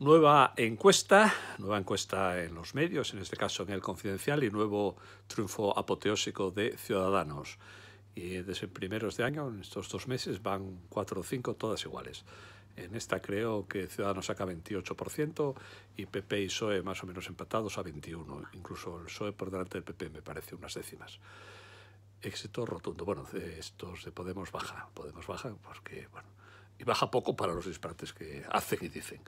Nueva encuesta, nueva encuesta en los medios, en este caso en el Confidencial, y nuevo triunfo apoteósico de Ciudadanos. Y desde primeros de año, en estos dos meses, van cuatro o cinco, todas iguales. En esta creo que Ciudadanos saca 28% y PP y PSOE más o menos empatados a 21%. Incluso el PSOE por delante del PP me parece unas décimas. Éxito rotundo. Bueno, estos de Podemos baja. Podemos baja porque, bueno, y baja poco para los disparates que hacen y dicen.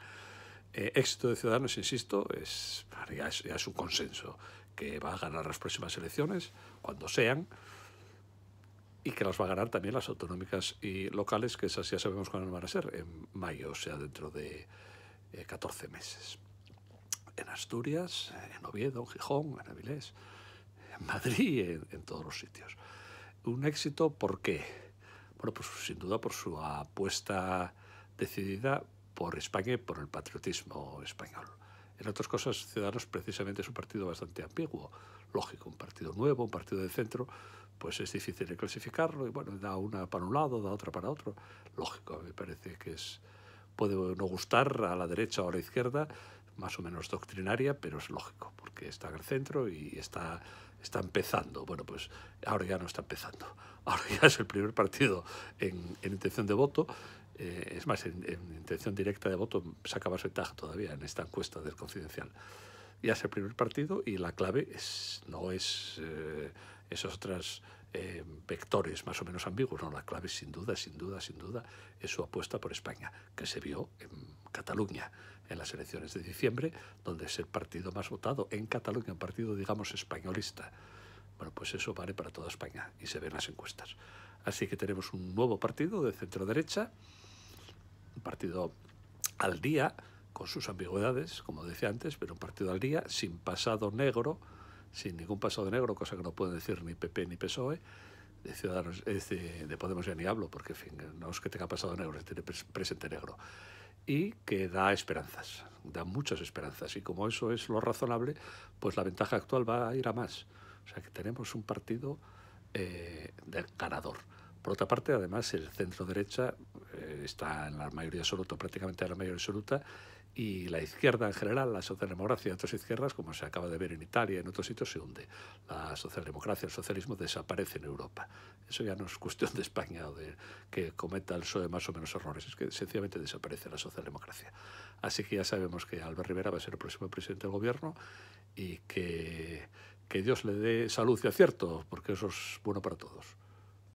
Eh, éxito de Ciudadanos, insisto, es, ya es, un consenso que va a ganar las próximas elecciones, cuando sean, y que las va a ganar también las autonómicas y locales, que esas ya sabemos cuándo van a ser, en mayo, o sea, dentro de 14 eh, meses. En Asturias, en Oviedo, en Gijón, en Avilés, en Madrid, en todos los sitios. Un éxito, ¿por qué? Bueno, pues sin duda por su apuesta decidida por España y por el patriotismo español. En otras cosas, Ciudadanos precisamente es un partido bastante ambiguo, lógico, un partido nuevo, un partido de centro, pues es difícil de clasificarlo y bueno, da una para un lado, da otra para otro, lógico, me parece que es puede no gustar a la derecha o a la izquierda, más o menos doctrinaria, pero es lógico, porque está en el centro y está, está empezando. Bueno, pues ahora ya no está empezando. Ahora ya es el primer partido en, intención de voto. Eh, es más, en, intención directa de voto saca más ventaja todavía en esta encuesta del Confidencial. Ya es el primer partido y la clave es, no es eh, esas otras eh, vectores más o menos ambiguos. No, la clave sin duda, sin duda, sin duda, es su apuesta por España, que se vio en Cataluña en las elecciones de diciembre, donde es el partido más votado en Cataluña, un partido, digamos, españolista. Bueno, pues eso vale para toda España y se ven las encuestas. Así que tenemos un nuevo partido de centro derecha, un partido al día, con sus ambigüedades, como decía antes, pero un partido al día, sin pasado negro, sin ningún pasado negro, cosa que no pueden decir ni PP ni PSOE, de Ciudadanos, de, Podemos ya ni hablo, porque fin, no es que tenga pasado negro, es tiene presente negro. Y que da esperanzas, da muchas esperanzas. Y como eso es lo razonable, pues la ventaja actual va a ir a más. O sea que tenemos un partido eh, ganador. Por otra parte, además, el centro derecha eh, está en la mayoría absoluta, prácticamente en la mayoría absoluta, y la izquierda en general, la socialdemocracia y otras izquierdas, como se acaba de ver en Italia y en otros sitios, se hunde. La socialdemocracia, el socialismo desaparece en Europa. Eso ya no es cuestión de España o de que cometa el PSOE más o menos errores, es que sencillamente desaparece la socialdemocracia. Así que ya sabemos que Albert Rivera va a ser el próximo presidente del gobierno y que, que Dios le dé salud y acierto, porque eso es bueno para todos.